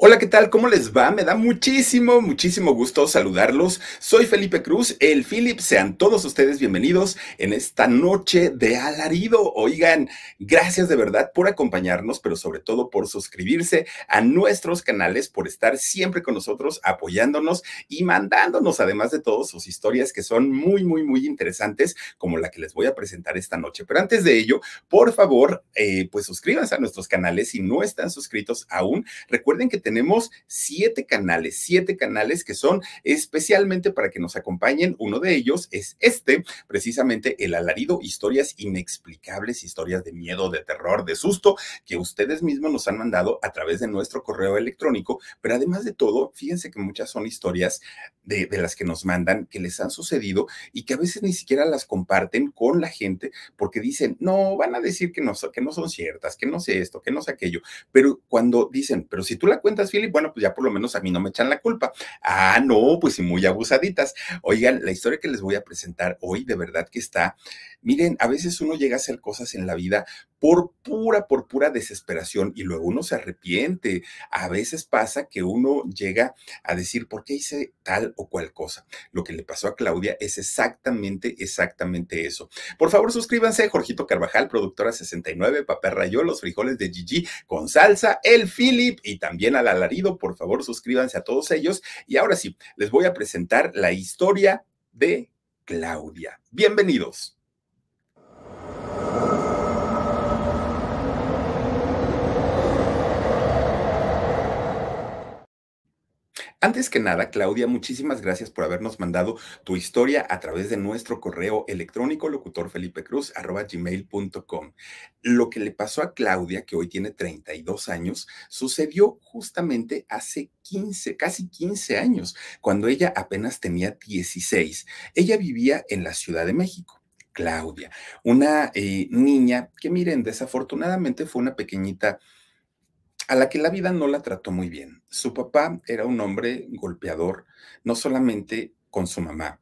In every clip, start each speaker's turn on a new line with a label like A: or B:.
A: Hola, ¿qué tal? ¿Cómo les va? Me da muchísimo, muchísimo gusto saludarlos. Soy Felipe Cruz, el Philip. Sean todos ustedes bienvenidos en esta noche de alarido. Oigan, gracias de verdad por acompañarnos, pero sobre todo por suscribirse a nuestros canales, por estar siempre con nosotros, apoyándonos y mandándonos, además de todo, sus historias que son muy, muy, muy interesantes, como la que les voy a presentar esta noche. Pero antes de ello, por favor, eh, pues suscríbanse a nuestros canales si no están suscritos aún. Recuerden que tenemos siete canales, siete canales que son especialmente para que nos acompañen. Uno de ellos es este, precisamente el alarido, historias inexplicables, historias de miedo, de terror, de susto, que ustedes mismos nos han mandado a través de nuestro correo electrónico. Pero además de todo, fíjense que muchas son historias de, las que nos mandan, que les han sucedido y que a veces ni siquiera las comparten con la gente porque dicen, no, van a decir que no, que no son ciertas, que no sé esto, que no sé aquello. Pero cuando dicen, pero si tú la cuentas, bueno, pues ya por lo menos a mí no me echan la culpa. Ah, no, pues sí, muy abusaditas. Oigan, la historia que les voy a presentar hoy de verdad que está Miren, a veces uno llega a hacer cosas en la vida por pura, por pura desesperación y luego uno se arrepiente. A veces pasa que uno llega a decir, ¿por qué hice tal o cual cosa? Lo que le pasó a Claudia es exactamente, exactamente eso. Por favor, suscríbanse. Jorgito Carvajal, productora 69, papel Rayo, los frijoles de Gigi con salsa, el Philip y también al alarido. Por favor, suscríbanse a todos ellos. Y ahora sí, les voy a presentar la historia de Claudia. Bienvenidos. Antes que nada, Claudia, muchísimas gracias por habernos mandado tu historia a través de nuestro correo electrónico locutorfelipecruz.com. Lo que le pasó a Claudia, que hoy tiene 32 años, sucedió justamente hace 15, casi 15 años, cuando ella apenas tenía 16. Ella vivía en la Ciudad de México. Claudia, una eh, niña que miren, desafortunadamente fue una pequeñita a la que la vida no la trató muy bien. Su papá era un hombre golpeador, no solamente con su mamá,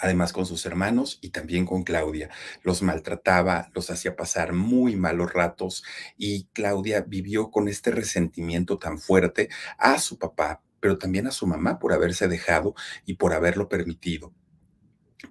A: además con sus hermanos y también con Claudia. Los maltrataba, los hacía pasar muy malos ratos y Claudia vivió con este resentimiento tan fuerte a su papá, pero también a su mamá por haberse dejado y por haberlo permitido.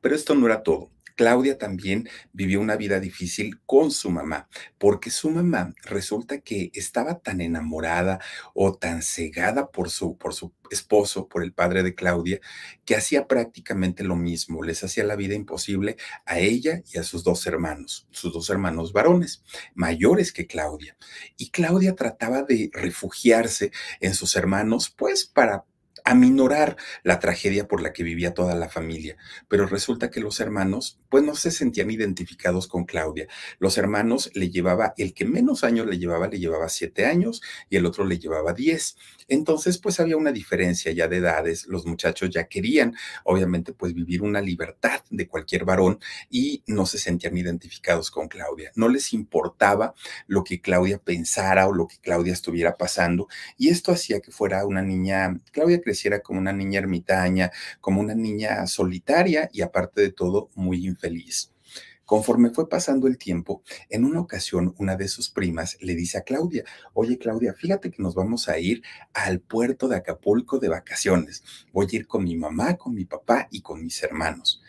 A: Pero esto no era todo. Claudia también vivió una vida difícil con su mamá, porque su mamá resulta que estaba tan enamorada o tan cegada por su, por su esposo, por el padre de Claudia, que hacía prácticamente lo mismo, les hacía la vida imposible a ella y a sus dos hermanos, sus dos hermanos varones, mayores que Claudia. Y Claudia trataba de refugiarse en sus hermanos, pues para minorar la tragedia por la que vivía toda la familia. Pero resulta que los hermanos, pues no se sentían identificados con Claudia. Los hermanos le llevaba, el que menos años le llevaba, le llevaba siete años y el otro le llevaba diez. Entonces, pues había una diferencia ya de edades. Los muchachos ya querían, obviamente, pues vivir una libertad de cualquier varón y no se sentían identificados con Claudia. No les importaba lo que Claudia pensara o lo que Claudia estuviera pasando. Y esto hacía que fuera una niña, Claudia era como una niña ermitaña, como una niña solitaria y aparte de todo muy infeliz. Conforme fue pasando el tiempo, en una ocasión una de sus primas le dice a Claudia, oye Claudia, fíjate que nos vamos a ir al puerto de Acapulco de vacaciones. Voy a ir con mi mamá, con mi papá y con mis hermanos.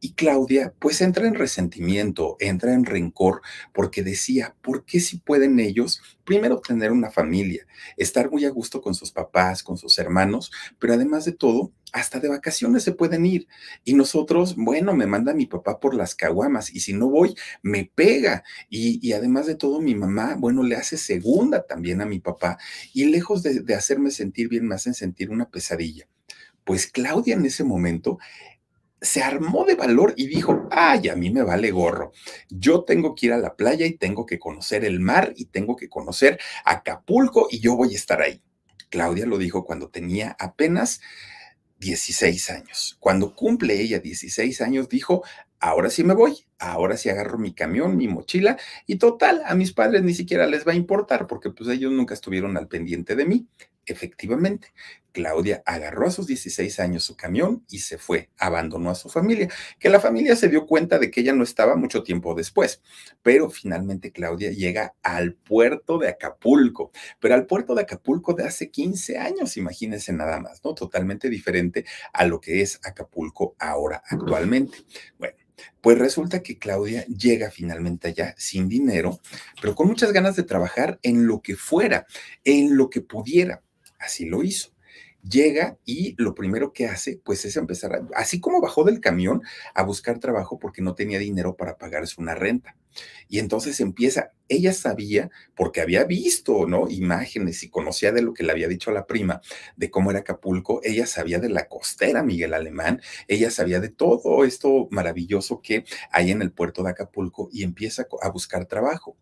A: Y Claudia pues entra en resentimiento, entra en rencor, porque decía, ¿por qué si pueden ellos primero tener una familia, estar muy a gusto con sus papás, con sus hermanos, pero además de todo, hasta de vacaciones se pueden ir. Y nosotros, bueno, me manda mi papá por las caguamas y si no voy, me pega. Y, además de todo, mi mamá, bueno, le hace segunda también a mi papá y lejos de, de hacerme sentir bien, me hacen sentir una pesadilla. Pues Claudia en ese momento se armó de valor y dijo, ay, a mí me vale gorro, yo tengo que ir a la playa y tengo que conocer el mar y tengo que conocer Acapulco y yo voy a estar ahí. Claudia lo dijo cuando tenía apenas 16 años. Cuando cumple ella 16 años, dijo, ahora sí me voy, ahora sí agarro mi camión, mi mochila y total, a mis padres ni siquiera les va a importar porque pues ellos nunca estuvieron al pendiente de mí. Efectivamente, Claudia agarró a sus 16 años su camión y se fue, abandonó a su familia, que la familia se dio cuenta de que ella no estaba mucho tiempo después, pero finalmente Claudia llega al puerto de Acapulco, pero al puerto de Acapulco de hace 15 años, imagínense nada más, ¿no? Totalmente diferente a lo que es Acapulco ahora actualmente. Bueno. Pues resulta que Claudia llega finalmente allá sin dinero, pero con muchas ganas de trabajar en lo que fuera, en lo que pudiera. Así lo hizo llega y lo primero que hace, pues es empezar, así como bajó del camión, a buscar trabajo porque no tenía dinero para pagarse una renta. Y entonces empieza, ella sabía, porque había visto, ¿no? Imágenes y conocía de lo que le había dicho a la prima, de cómo era Acapulco, ella sabía de la costera Miguel Alemán, ella sabía de todo esto maravilloso que hay en el puerto de Acapulco y empieza a buscar trabajo.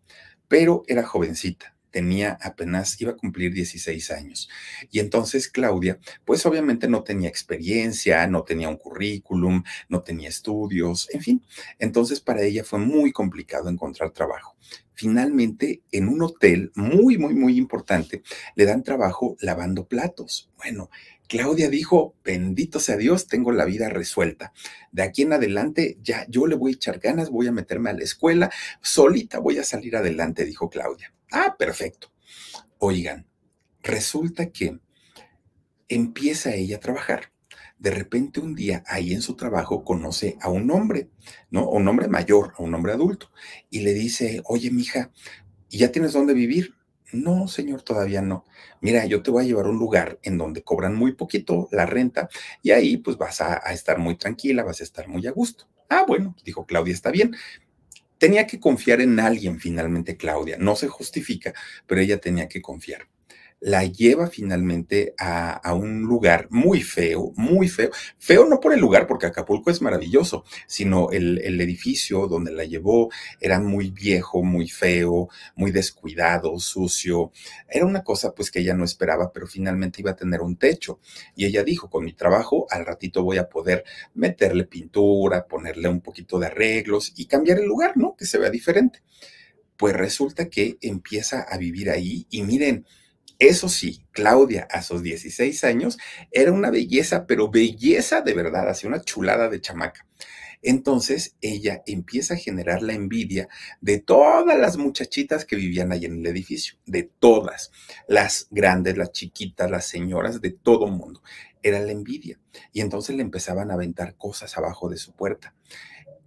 A: Pero era jovencita, tenía apenas, iba a cumplir 16 años. Y entonces Claudia, pues obviamente no tenía experiencia, no tenía un currículum, no tenía estudios, en fin. Entonces para ella fue muy complicado encontrar trabajo. Finalmente, en un hotel muy, muy, muy importante, le dan trabajo lavando platos. Bueno, Claudia dijo, bendito sea Dios, tengo la vida resuelta. De aquí en adelante ya yo le voy a echar ganas, voy a meterme a la escuela, solita voy a salir adelante, dijo Claudia. Ah, perfecto. Oigan, resulta que empieza ella a trabajar. De repente un día ahí en su trabajo conoce a un hombre, ¿no? Un hombre mayor, un hombre adulto, y le dice, oye, mija, ¿y ya tienes dónde vivir? No, señor, todavía no. Mira, yo te voy a llevar a un lugar en donde cobran muy poquito la renta y ahí pues vas a, a estar muy tranquila, vas a estar muy a gusto. Ah, bueno, dijo Claudia, está bien tenía que confiar en alguien finalmente, Claudia. No se justifica, pero ella tenía que confiar la lleva finalmente a, un lugar muy feo, muy feo. Feo no por el lugar, porque Acapulco es maravilloso, sino el, el edificio donde la llevó era muy viejo, muy feo, muy descuidado, sucio. Era una cosa pues que ella no esperaba, pero finalmente iba a tener un techo. Y ella dijo, con mi trabajo al ratito voy a poder meterle pintura, ponerle un poquito de arreglos y cambiar el lugar, ¿no? Que se vea diferente. Pues resulta que empieza a vivir ahí y miren, eso sí, Claudia a sus 16 años era una belleza, pero belleza de verdad, hacía una chulada de chamaca. Entonces ella empieza a generar la envidia de todas las muchachitas que vivían ahí en el edificio, de todas, las grandes, las chiquitas, las señoras, de todo mundo. Era la envidia. Y entonces le empezaban a aventar cosas abajo de su puerta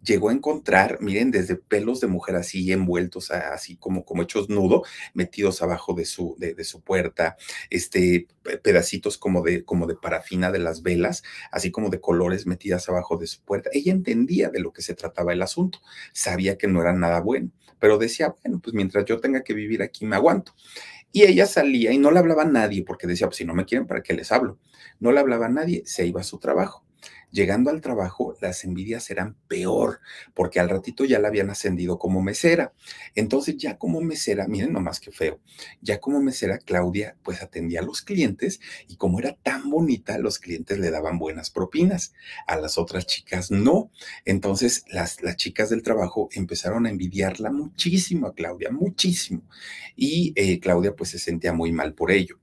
A: llegó a encontrar, miren, desde pelos de mujer así envueltos, así como, como hechos nudo, metidos abajo de su, de, su puerta, este, pedacitos como de, como de parafina de las velas, así como de colores metidas abajo de su puerta. Ella entendía de lo que se trataba el asunto, sabía que no era nada bueno, pero decía, bueno, pues mientras yo tenga que vivir aquí, me aguanto. Y ella salía y no le hablaba a nadie, porque decía, pues si no me quieren, ¿para qué les hablo? No le hablaba a nadie, se iba a su trabajo llegando al trabajo, las envidias eran peor, porque al ratito ya la habían ascendido como mesera. Entonces, ya como mesera, miren nomás qué feo, ya como mesera, Claudia pues atendía a los clientes y como era tan bonita, los clientes le daban buenas propinas, a las otras chicas no. Entonces, las, las chicas del trabajo empezaron a envidiarla muchísimo a Claudia, muchísimo. Y eh, Claudia pues se sentía muy mal por ello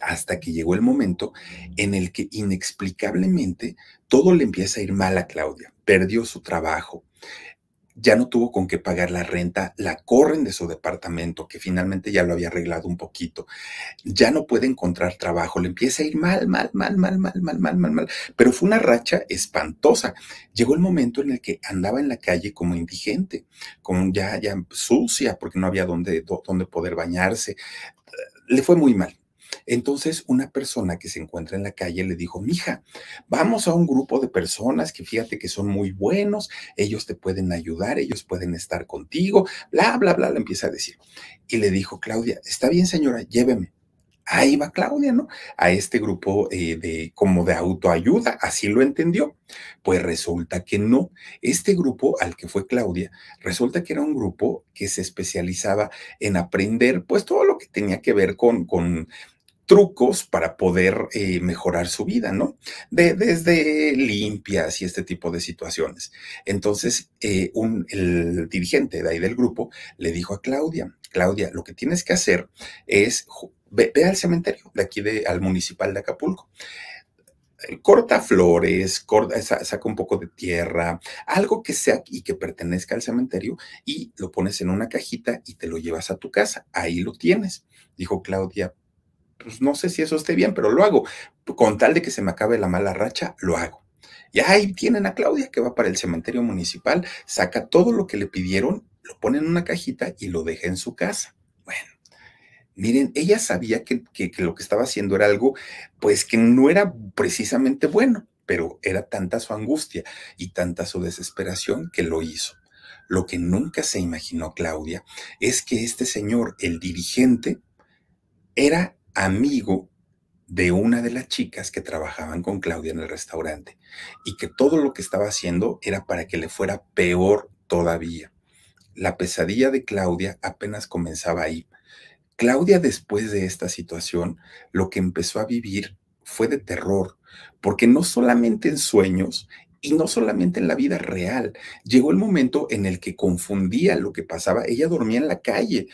A: hasta que llegó el momento en el que inexplicablemente todo le empieza a ir mal a Claudia. Perdió su trabajo, ya no tuvo con qué pagar la renta, la corren de su departamento, que finalmente ya lo había arreglado un poquito, ya no puede encontrar trabajo, le empieza a ir mal, mal, mal, mal, mal, mal, mal, mal, mal. Pero fue una racha espantosa. Llegó el momento en el que andaba en la calle como indigente, como ya, ya sucia, porque no había donde dónde poder bañarse. Le fue muy mal. Entonces, una persona que se encuentra en la calle le dijo, mija, vamos a un grupo de personas que fíjate que son muy buenos, ellos te pueden ayudar, ellos pueden estar contigo, bla, bla, bla, le empieza a decir. Y le dijo, Claudia, está bien señora, lléveme. Ahí va Claudia, ¿no? A este grupo eh, de como de autoayuda, así lo entendió. Pues resulta que no. Este grupo al que fue Claudia, resulta que era un grupo que se especializaba en aprender, pues todo lo que tenía que ver con, con trucos para poder eh, mejorar su vida, ¿no? De, desde limpias y este tipo de situaciones. Entonces, eh, un, el dirigente de ahí del grupo le dijo a Claudia, Claudia, lo que tienes que hacer es, ve, al cementerio de aquí, al municipal de Acapulco corta flores, saca un poco de tierra, algo que sea y que pertenezca al cementerio y lo pones en una cajita y te lo llevas a tu casa. Ahí lo tienes. Dijo Claudia, pues no sé si eso esté bien, pero lo hago. Con tal de que se me acabe la mala racha, lo hago. Y ahí tienen a Claudia que va para el cementerio municipal, saca todo lo que le pidieron, lo pone en una cajita y lo deja en su casa. Bueno, miren, ella sabía que, lo que estaba haciendo era algo, pues que no era precisamente bueno, pero era tanta su angustia y tanta su desesperación que lo hizo. Lo que nunca se imaginó Claudia es que este señor, el dirigente, era amigo de una de las chicas que trabajaban con Claudia en el restaurante y que todo lo que estaba haciendo era para que le fuera peor todavía. La pesadilla de Claudia apenas comenzaba ahí. Claudia después de esta situación, lo que empezó a vivir fue de terror, porque no solamente en sueños y no solamente en la vida real. Llegó el momento en el que confundía lo que pasaba. Ella dormía en la calle.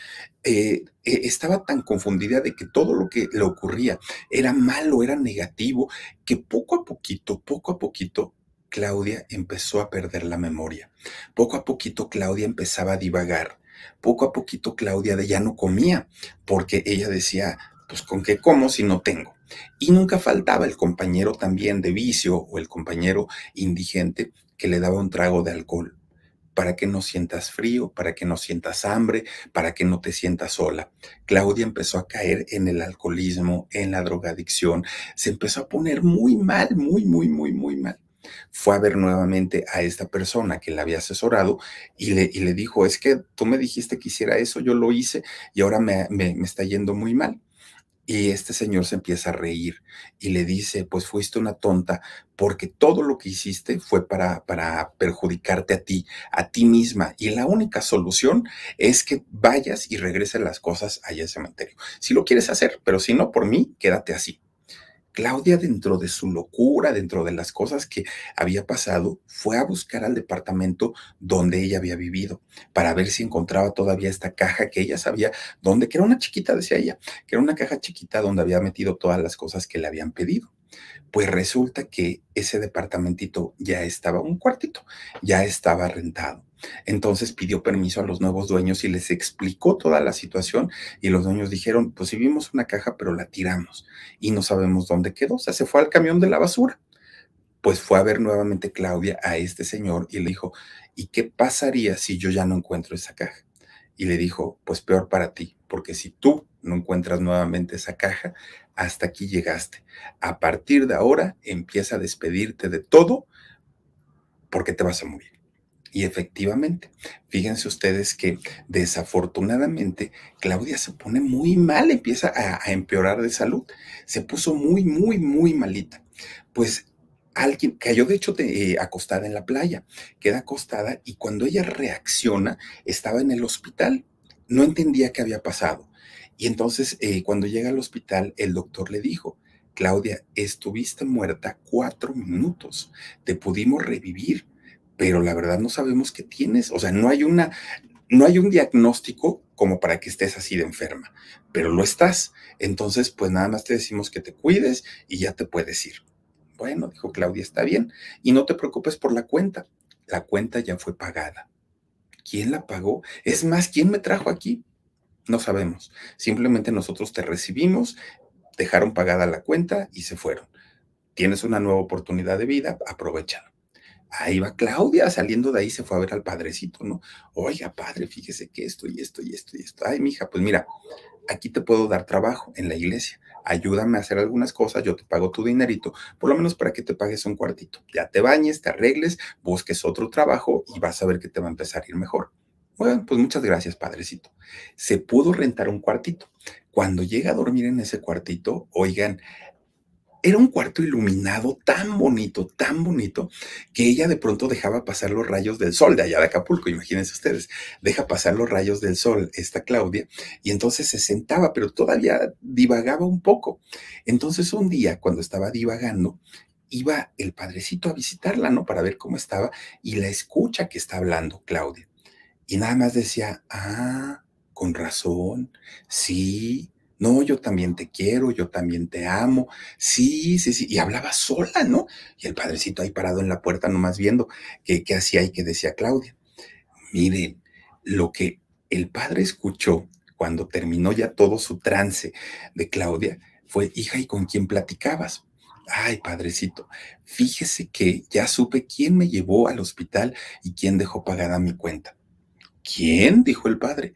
A: Eh, eh, estaba tan confundida de que todo lo que le ocurría era malo, era negativo, que poco a poquito, poco a poquito, Claudia empezó a perder la memoria. Poco a poquito Claudia empezaba a divagar. Poco a poquito Claudia ya no comía porque ella decía, pues con qué como si no tengo. Y nunca faltaba el compañero también de vicio o el compañero indigente que le daba un trago de alcohol para que no sientas frío, para que no sientas hambre, para que no te sientas sola. Claudia empezó a caer en el alcoholismo, en la drogadicción, se empezó a poner muy mal, muy, muy, muy, muy mal. Fue a ver nuevamente a esta persona que la había asesorado y le, le dijo, es que tú me dijiste que hiciera eso, yo lo hice y ahora me está yendo muy mal. Y este señor se empieza a reír y le dice, pues fuiste una tonta porque todo lo que hiciste fue para, para perjudicarte a ti, a ti misma. Y la única solución es que vayas y regreses las cosas allá al cementerio. Si lo quieres hacer, pero si no, por mí, quédate así. Claudia, dentro de su locura, dentro de las cosas que había pasado, fue a buscar al departamento donde ella había vivido para ver si encontraba todavía esta caja que ella sabía dónde, que era una chiquita, decía ella, que era una caja chiquita donde había metido todas las cosas que le habían pedido. Pues resulta que ese departamentito ya estaba, un cuartito, ya estaba rentado. Entonces pidió permiso a los nuevos dueños y les explicó toda la situación y los dueños dijeron, pues si vimos una caja, pero la tiramos y no sabemos dónde quedó, o sea, se fue al camión de la basura. Pues fue a ver nuevamente Claudia a este señor y le dijo, ¿y qué pasaría si yo ya no encuentro esa caja? Y le dijo, pues peor para ti, porque si tú no encuentras nuevamente esa caja, hasta aquí llegaste. A partir de ahora empieza a despedirte de todo porque te vas a morir. Y efectivamente, fíjense ustedes que desafortunadamente Claudia se pone muy mal, empieza a, empeorar de salud, se puso muy, muy, muy malita. Pues alguien cayó de hecho eh, acostada en la playa, queda acostada y cuando ella reacciona estaba en el hospital, no entendía qué había pasado. Y entonces eh, cuando llega al hospital el doctor le dijo, Claudia, estuviste muerta cuatro minutos, te pudimos revivir, pero la verdad no sabemos qué tienes. O sea, no hay una, no hay un diagnóstico como para que estés así de enferma, pero lo estás. Entonces, pues nada más te decimos que te cuides y ya te puedes ir. Bueno, dijo Claudia, está bien. Y no te preocupes por la cuenta. La cuenta ya fue pagada. ¿Quién la pagó? Es más, ¿quién me trajo aquí? No sabemos. Simplemente nosotros te recibimos, dejaron pagada la cuenta y se fueron. Tienes una nueva oportunidad de vida, aprovechalo. Ahí va Claudia, saliendo de ahí se fue a ver al padrecito, ¿no? Oiga, padre, fíjese que esto y esto y esto y esto. Ay, mija, pues mira, aquí te puedo dar trabajo en la iglesia. Ayúdame a hacer algunas cosas, yo te pago tu dinerito, por lo menos para que te pagues un cuartito. Ya te bañes, te arregles, busques otro trabajo y vas a ver que te va a empezar a ir mejor. Bueno, pues muchas gracias, padrecito. Se pudo rentar un cuartito. Cuando llega a dormir en ese cuartito, oigan, era un cuarto iluminado tan bonito, tan bonito, que ella de pronto dejaba pasar los rayos del sol de allá de Acapulco, imagínense ustedes, deja pasar los rayos del sol esta Claudia, y entonces se sentaba, pero todavía divagaba un poco. Entonces un día, cuando estaba divagando, iba el padrecito a visitarla, ¿no? Para ver cómo estaba, y la escucha que está hablando Claudia. Y nada más decía, ah, con razón, sí, no, yo también te quiero, yo también te amo. Sí, sí, sí. Y hablaba sola, ¿no? Y el padrecito ahí parado en la puerta, nomás viendo qué, qué hacía y qué decía Claudia. Miren, lo que el padre escuchó cuando terminó ya todo su trance de Claudia fue, hija, ¿y con quién platicabas? Ay, padrecito, fíjese que ya supe quién me llevó al hospital y quién dejó pagada mi cuenta. ¿Quién? dijo el padre.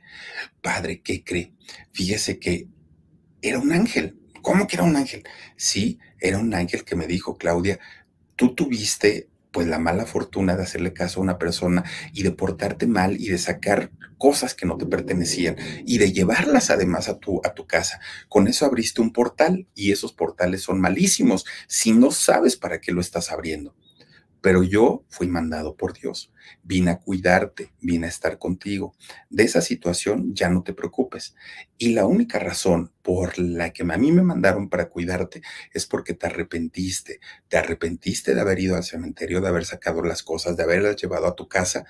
A: Padre, ¿qué cree? Fíjese que era un ángel. ¿Cómo que era un ángel? Sí, era un ángel que me dijo, Claudia, tú tuviste pues la mala fortuna de hacerle caso a una persona y de portarte mal y de sacar cosas que no te pertenecían y de llevarlas además a tu, a tu casa. Con eso abriste un portal y esos portales son malísimos si no sabes para qué lo estás abriendo pero yo fui mandado por Dios. Vine a cuidarte, vine a estar contigo. De esa situación ya no te preocupes. Y la única razón por la que a mí me mandaron para cuidarte es porque te arrepentiste. Te arrepentiste de haber ido al cementerio, de haber sacado las cosas, de haberlas llevado a tu casa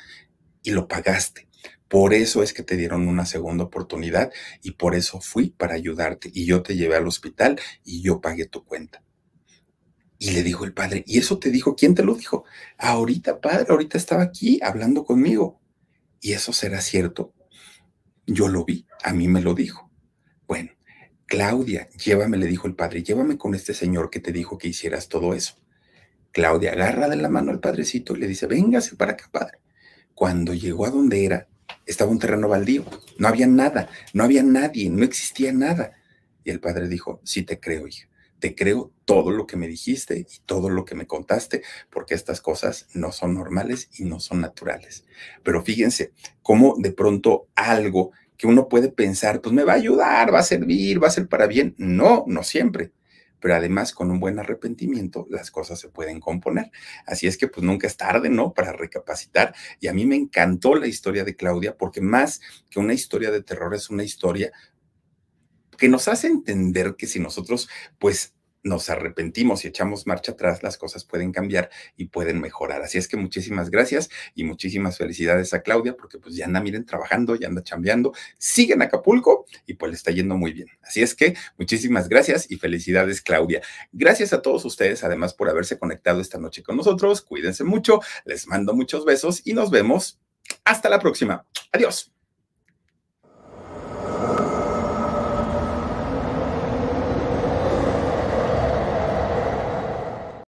A: y lo pagaste. Por eso es que te dieron una segunda oportunidad y por eso fui para ayudarte y yo te llevé al hospital y yo pagué tu cuenta. Y le dijo el padre, ¿y eso te dijo? ¿Quién te lo dijo? Ahorita, padre, ahorita estaba aquí hablando conmigo. ¿Y eso será cierto? Yo lo vi, a mí me lo dijo. Bueno, Claudia, llévame, le dijo el padre, llévame con este señor que te dijo que hicieras todo eso. Claudia agarra de la mano al padrecito y le dice, véngase para acá, padre. Cuando llegó a donde era, estaba un terreno baldío, no había nada, no había nadie, no existía nada. Y el padre dijo, sí te creo, hija, te creo todo lo que me dijiste y todo lo que me contaste, porque estas cosas no son normales y no son naturales. Pero fíjense cómo de pronto algo que uno puede pensar, pues me va a ayudar, va a servir, va a ser para bien. No, no siempre. Pero además, con un buen arrepentimiento, las cosas se pueden componer. Así es que, pues nunca es tarde, ¿no? Para recapacitar. Y a mí me encantó la historia de Claudia, porque más que una historia de terror, es una historia que nos hace entender que si nosotros, pues, nos arrepentimos y echamos marcha atrás, las cosas pueden cambiar y pueden mejorar. Así es que muchísimas gracias y muchísimas felicidades a Claudia, porque pues ya anda, miren, trabajando, ya anda chambeando, sigue en Acapulco y pues le está yendo muy bien. Así es que muchísimas gracias y felicidades, Claudia. Gracias a todos ustedes, además, por haberse conectado esta noche con nosotros. Cuídense mucho, les mando muchos besos y nos vemos. Hasta la próxima. Adiós.